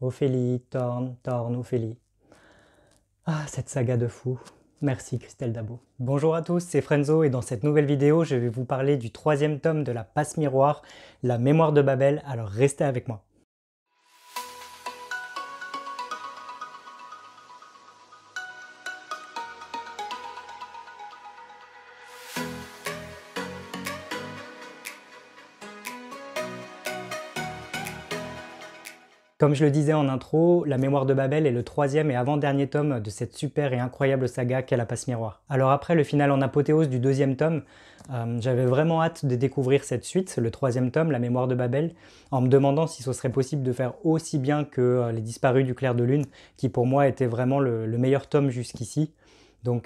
Ophélie, Torn, Torn, Ophélie. Ah, cette saga de fou. Merci Christelle Dabo. Bonjour à tous, c'est Frenzo et dans cette nouvelle vidéo, je vais vous parler du troisième tome de La Passe Miroir, La Mémoire de Babel, alors restez avec moi. Comme je le disais en intro, La mémoire de Babel est le troisième et avant-dernier tome de cette super et incroyable saga qu'est La Passe Miroir. Alors après le final en apothéose du deuxième tome, euh, j'avais vraiment hâte de découvrir cette suite, le troisième tome, La mémoire de Babel, en me demandant si ce serait possible de faire aussi bien que euh, Les Disparus du Clair de Lune, qui pour moi était vraiment le meilleur tome jusqu'ici.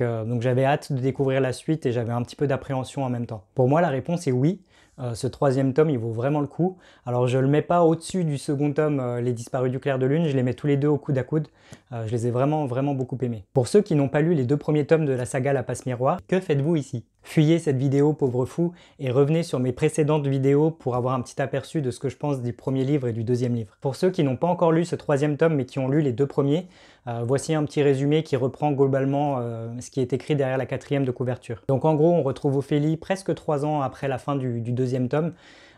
Euh, donc, j'avais hâte de découvrir la suite et j'avais un petit peu d'appréhension en même temps. Pour moi, la réponse est oui. Euh, ce troisième tome, il vaut vraiment le coup. Alors, je ne le mets pas au-dessus du second tome, euh, Les Disparus du Clair de Lune. Je les mets tous les deux au coude à coude. je les ai vraiment, vraiment beaucoup aimés. Pour ceux qui n'ont pas lu les deux premiers tomes de la saga La Passe Miroir, que faites-vous ici Fuyez cette vidéo, pauvre fou, et revenez sur mes précédentes vidéos pour avoir un petit aperçu de ce que je pense du premier livre et du deuxième livre. Pour ceux qui n'ont pas encore lu ce troisième tome, mais qui ont lu les deux premiers, euh, voici un petit résumé qui reprend globalement euh, ce qui est écrit derrière la quatrième de couverture. Donc en gros, on retrouve Ophélie presque trois ans après la fin du, deuxième tome.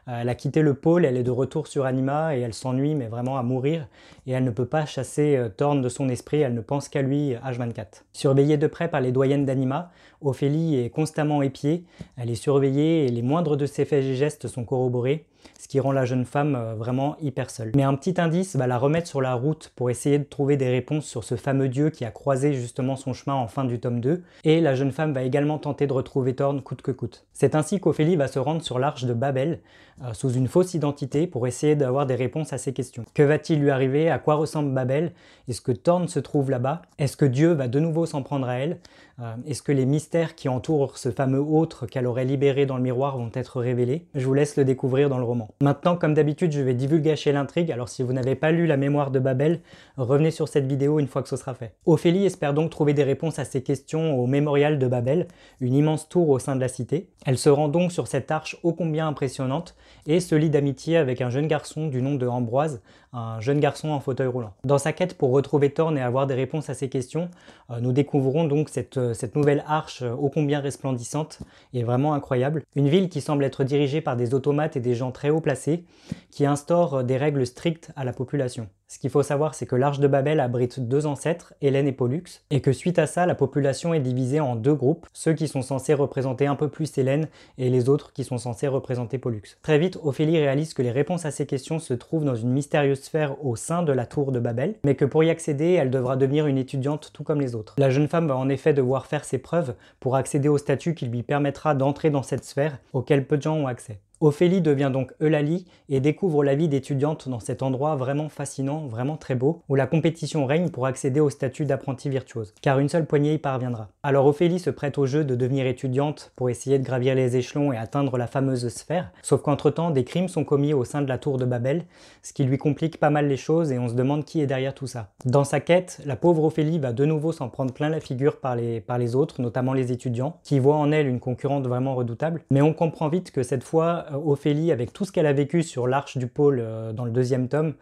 Euh, elle a quitté le pôle, elle est de retour sur Anima et elle s'ennuie, mais vraiment à mourir. Et elle ne peut pas chasser Thorn de son esprit, elle ne pense qu'à lui H24. Surveillée de près par les doyennes d'Anima, Ophélie est constamment épiée, elle est surveillée et les moindres de ses faits et gestes sont corroborés, ce qui rend la jeune femme euh, vraiment hyper seule. Mais un petit indice va bah, la remettre sur la route pour essayer de trouver des réponses sur ce fameux dieu qui a croisé justement son chemin en fin du tome 2, et la jeune femme va également tenter de retrouver Thorn coûte que coûte. C'est ainsi qu'Ophélie va se rendre sur l'arche de Babel, euh, sous une fausse identité, pour essayer d'avoir des réponses à ses questions. Que va-t-il lui arriver À quoi ressemble Babel Est-ce que Thorn se trouve là-bas Est-ce que Dieu va de nouveau s'en prendre à elle euh, est-ce que les mystères qui entourent ce fameux autre qu'elle aurait libéré dans le miroir vont être révélés Je vous laisse le découvrir dans le roman. Maintenant, comme d'habitude, je vais divulgacher l'intrigue, alors si vous n'avez pas lu La mémoire de Babel, revenez sur cette vidéo une fois que ce sera fait. Ophélie espère donc trouver des réponses à ses questions au mémorial de Babel, une immense tour au sein de la cité. Elle se rend donc sur cette arche ô combien impressionnante et se lie d'amitié avec un jeune garçon du nom de Ambroise, un jeune garçon en fauteuil roulant. Dans sa quête pour retrouver Thorne et avoir des réponses à ses questions, euh, nous découvrons donc cette euh, cette nouvelle arche euh, ô combien resplendissante est vraiment incroyable. Une ville qui semble être dirigée par des automates et des gens très haut placés, qui instaurent euh, des règles strictes à la population. Ce qu'il faut savoir, c'est que l'Arche de Babel abrite deux ancêtres, Hélène et Pollux, et que suite à ça, la population est divisée en deux groupes, ceux qui sont censés représenter un peu plus Hélène et les autres qui sont censés représenter Pollux. Très vite, Ophélie réalise que les réponses à ces questions se trouvent dans une mystérieuse sphère au sein de la tour de Babel, mais que pour y accéder, elle devra devenir une étudiante tout comme les autres. La jeune femme va en effet devoir faire ses preuves pour accéder au statut qui lui permettra d'entrer dans cette sphère auquel peu de gens ont accès. Ophélie devient donc Eulalie et découvre la vie d'étudiante dans cet endroit vraiment fascinant, vraiment très beau, où la compétition règne pour accéder au statut d'apprenti virtuose, car une seule poignée y parviendra. Alors Ophélie se prête au jeu de devenir étudiante pour essayer de gravir les échelons et atteindre la fameuse sphère, sauf qu'entre-temps, des crimes sont commis au sein de la tour de Babel, ce qui lui complique pas mal les choses et on se demande qui est derrière tout ça. Dans sa quête, la pauvre Ophélie va de nouveau s'en prendre plein la figure par les, par les autres, notamment les étudiants, qui voient en elle une concurrente vraiment redoutable, mais on comprend vite que cette fois, Ophélie avec tout ce qu'elle a vécu sur l'Arche du Pôle euh, dans le deuxième tome,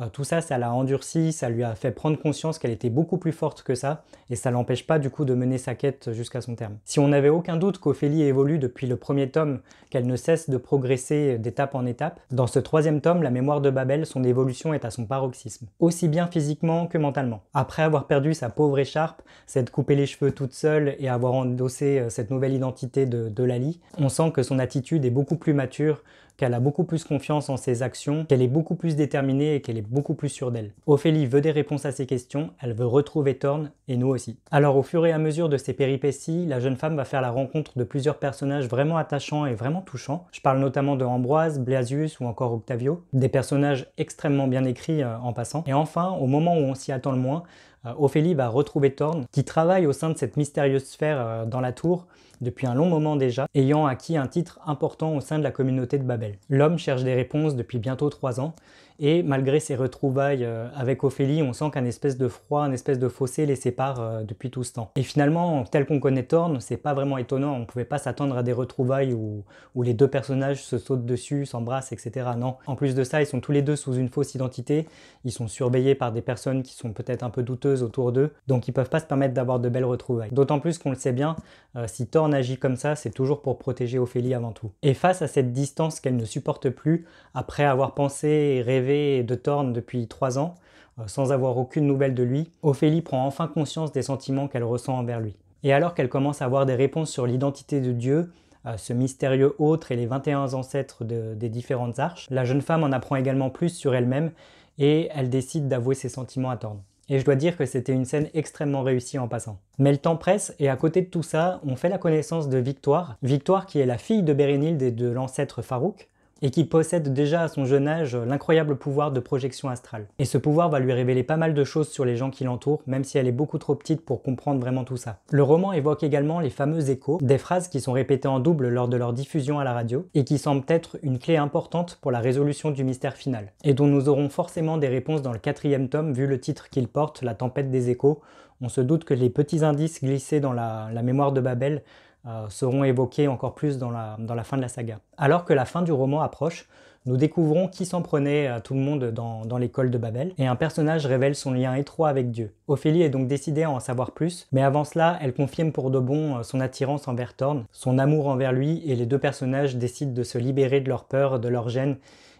euh, tout ça, ça l'a endurci, ça lui a fait prendre conscience qu'elle était beaucoup plus forte que ça, et ça l'empêche pas du coup de mener sa quête jusqu'à son terme. Si on n'avait aucun doute qu'Ophélie évolue depuis le premier tome, qu'elle ne cesse de progresser d'étape en étape, dans ce troisième tome, la mémoire de Babel, son évolution est à son paroxysme, aussi bien physiquement que mentalement. Après avoir perdu sa pauvre écharpe, s'être coupé les cheveux toute seule et avoir endossé euh, cette nouvelle identité de, de Lali, on sent que son attitude est beaucoup plus mature, qu'elle a beaucoup plus confiance en ses actions, qu'elle est beaucoup plus déterminée et qu'elle est beaucoup plus sûr d'elle. Ophélie veut des réponses à ses questions, elle veut retrouver Thorne et nous aussi. Alors au fur et à mesure de ces péripéties, la jeune femme va faire la rencontre de plusieurs personnages vraiment attachants et vraiment touchants. Je parle notamment de Ambroise, Blasius ou encore Octavio, des personnages extrêmement bien écrits euh, en passant. Et enfin, au moment où on s'y attend le moins, euh, Ophélie va retrouver Thorn, qui travaille au sein de cette mystérieuse sphère euh, dans la tour depuis un long moment déjà, ayant acquis un titre important au sein de la communauté de Babel. L'homme cherche des réponses depuis bientôt trois ans, et malgré ses retrouvailles euh, avec Ophélie, on sent qu'un espèce de froid, un espèce de fossé les sépare depuis tout ce temps. Et finalement, tel qu'on connaît Thorn, c'est pas vraiment étonnant, on pouvait pas s'attendre à des retrouvailles où les deux personnages se sautent dessus, s'embrassent, etc. Non. En plus de ça, ils sont tous les deux sous une fausse identité, ils sont surveillés par des personnes qui sont peut-être un peu douteuses autour d'eux, donc ils peuvent pas se permettre d'avoir de belles retrouvailles. D'autant plus qu'on le sait bien, euh, si Thorne agit comme ça, c'est toujours pour protéger Ophélie avant tout. Et face à cette distance qu'elle ne supporte plus, après avoir pensé et rêvé de Thorne depuis trois ans, euh, sans avoir aucune nouvelle de lui, Ophélie prend enfin conscience des sentiments qu'elle ressent envers lui. Et alors qu'elle commence à avoir des réponses sur l'identité de Dieu, euh, ce mystérieux autre et les 21 ancêtres des différentes arches, la jeune femme en apprend également plus sur elle-même et elle décide d'avouer ses sentiments à Thorne. Et je dois dire que c'était une scène extrêmement réussie en passant. Mais le temps presse, et à côté de tout ça, on fait la connaissance de Victoire. Victoire qui est la fille de Bérénilde et de l'ancêtre Farouk et qui possède déjà à son jeune âge l'incroyable pouvoir de projection astrale. Et ce pouvoir va lui révéler pas mal de choses sur les gens qui l'entourent, même si elle est beaucoup trop petite pour comprendre vraiment tout ça. Le roman évoque également les fameux échos, des phrases qui sont répétées en double lors de leur diffusion à la radio, et qui semblent être une clé importante pour la résolution du mystère final, et dont nous aurons forcément des réponses dans le quatrième tome vu le titre qu'il porte, La tempête des échos. On se doute que les petits indices glissés dans la, la mémoire de Babel euh, seront évoquées encore plus dans la, fin de la saga. Alors que la fin du roman approche, nous découvrons qui s'en prenait à tout le monde dans, l'école de Babel, et un personnage révèle son lien étroit avec Dieu. Ophélie est donc décidée à en savoir plus, mais avant cela, elle confirme pour de bon euh, son attirance envers Thorn, son amour envers lui, et les deux personnages décident de se libérer de leur peur, de leur gêne,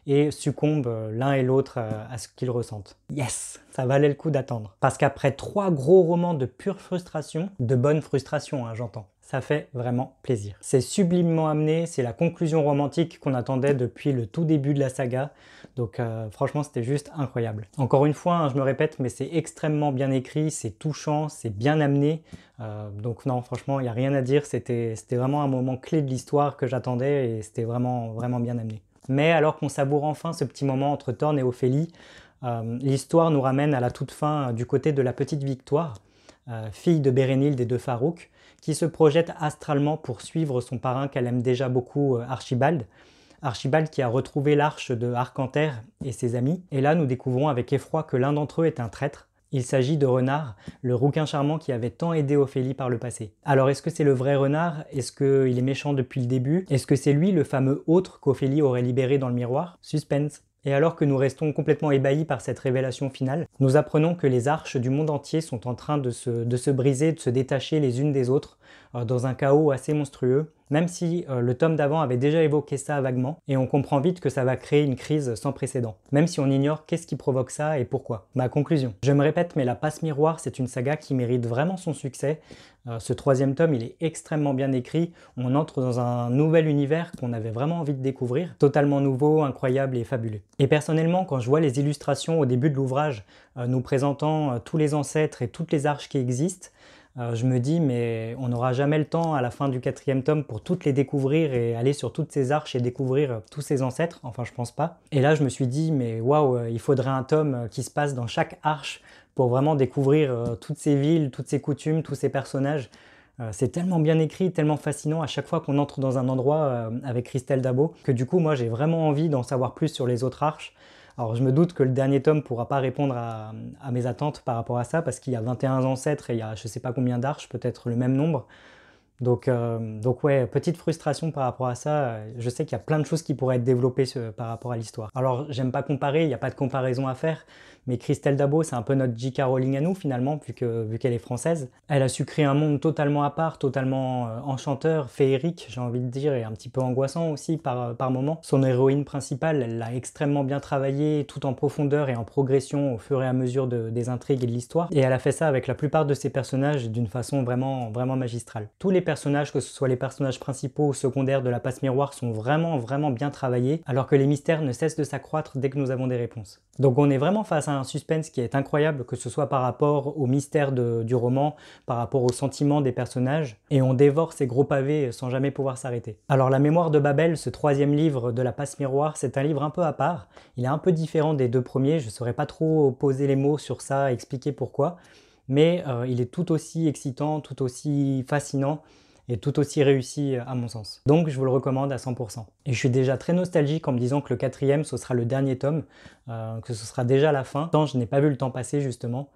et succombent euh, l'un et l'autre à ce qu'ils ressentent. Yes Ça valait le coup d'attendre. Parce qu'après trois gros romans de pure frustration, de bonne frustration hein, j'entends, ça fait vraiment plaisir. C'est sublimement amené, c'est la conclusion romantique qu'on attendait depuis le tout début de la saga, donc euh, franchement c'était juste incroyable. Encore une fois, hein, je me répète, mais c'est extrêmement bien écrit, c'est touchant, c'est bien amené, euh, donc non, franchement, il n'y a rien à dire, c'était vraiment un moment clé de l'histoire que j'attendais et c'était vraiment, vraiment bien amené. Mais alors qu'on savoure enfin ce petit moment entre Thorne et Ophélie, euh, l'histoire nous ramène à la toute fin du côté de la petite victoire, euh, fille de Bérénilde et de Farouk, qui se projette astralement pour suivre son parrain qu'elle aime déjà beaucoup, euh, Archibald. Archibald qui a retrouvé l'arche de Arcanter et ses amis. Et là, nous découvrons avec effroi que l'un d'entre eux est un traître. Il s'agit de Renard, le rouquin charmant qui avait tant aidé Ophélie par le passé. Alors est-ce que c'est le vrai Renard Est-ce qu'il est méchant depuis le début Est-ce que c'est lui le fameux autre qu'Ophélie aurait libéré dans le miroir Suspense. Et alors que nous restons complètement ébahis par cette révélation finale, nous apprenons que les arches du monde entier sont en train de se, briser, de se détacher les unes des autres, euh, dans un chaos assez monstrueux, même si euh, le tome d'avant avait déjà évoqué ça vaguement, et on comprend vite que ça va créer une crise sans précédent, même si on ignore qu'est-ce qui provoque ça et pourquoi. Ma conclusion. Je me répète, mais La Passe Miroir, c'est une saga qui mérite vraiment son succès. Euh, ce troisième tome, il est extrêmement bien écrit, on entre dans un nouvel univers qu'on avait vraiment envie de découvrir, totalement nouveau, incroyable et fabuleux. Et personnellement, quand je vois les illustrations au début de l'ouvrage euh, nous présentant tous les ancêtres et toutes les arches qui existent, je me dis, mais on n'aura jamais le temps à la fin du quatrième tome pour toutes les découvrir et aller sur toutes ces arches et découvrir euh, tous ces ancêtres. Enfin, je pense pas. Et là, je me suis dit, mais waouh, euh, il faudrait un tome euh, qui se passe dans chaque arche pour vraiment découvrir toutes ces villes, toutes ces coutumes, tous ces personnages. C'est tellement bien écrit, tellement fascinant à chaque fois qu'on entre dans un endroit avec Christelle Dabot que du coup, moi, j'ai vraiment envie d'en savoir plus sur les autres arches. Alors je me doute que le dernier tome ne pourra pas répondre à, mes attentes par rapport à ça, parce qu'il y a 21 ancêtres et il y a je sais pas combien d'arches, peut-être le même nombre. Donc, euh, donc ouais, petite frustration par rapport à ça. Je sais qu'il y a plein de choses qui pourraient être développées par rapport à l'histoire. Alors j'aime pas comparer, il n'y a pas de comparaison à faire, mais Christelle Dabo, c'est un peu notre J.K. Rowling à nous finalement, vu qu'elle est française. Elle a su créer un monde totalement à part, totalement euh, enchanteur, féerique, j'ai envie de dire, et un petit peu angoissant aussi par, euh, par moment. Son héroïne principale, elle l'a extrêmement bien travaillée, tout en profondeur et en progression au fur et à mesure des intrigues et de l'histoire. Et elle a fait ça avec la plupart de ses personnages d'une façon vraiment, vraiment magistrale. Tous les personnages, que ce soit les personnages principaux ou secondaires de la passe miroir, sont vraiment, vraiment bien travaillés, alors que les mystères ne cessent de s'accroître dès que nous avons des réponses. Donc on est vraiment face à un suspense qui est incroyable, que ce soit par rapport au mystère du roman, par rapport au sentiment des personnages, et on dévore ces gros pavés sans jamais pouvoir s'arrêter. Alors La mémoire de Babel, ce troisième livre de la passe miroir, c'est un livre un peu à part, il est un peu différent des deux premiers, je ne saurais pas trop poser les mots sur ça, expliquer pourquoi, mais euh, il est tout aussi excitant, tout aussi fascinant, et tout aussi réussi euh, à mon sens. Donc je vous le recommande à 100%. Et je suis déjà très nostalgique en me disant que le quatrième, ce sera le dernier tome, euh, que ce sera déjà la fin. Tant je n'ai pas vu le temps passer justement.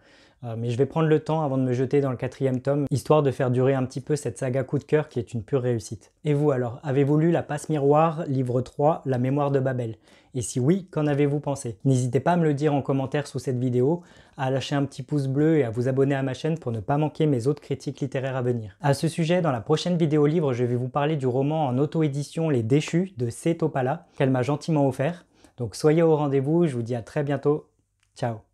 Euh, mais je vais prendre le temps avant de me jeter dans le quatrième tome, histoire de faire durer un petit peu cette saga coup de cœur qui est une pure réussite. Et vous alors, avez-vous lu La Passe Miroir, livre 3, La Mémoire de Babel Et si oui, qu'en avez-vous pensé N'hésitez pas à me le dire en commentaire sous cette vidéo, à lâcher un petit pouce bleu et à vous abonner à ma chaîne pour ne pas manquer mes autres critiques littéraires à venir. À ce sujet, dans la prochaine vidéo livre, je vais vous parler du roman en auto-édition Les Déchus de C. qu'elle m'a gentiment offert. Donc soyez au rendez-vous, je vous dis à très bientôt. Ciao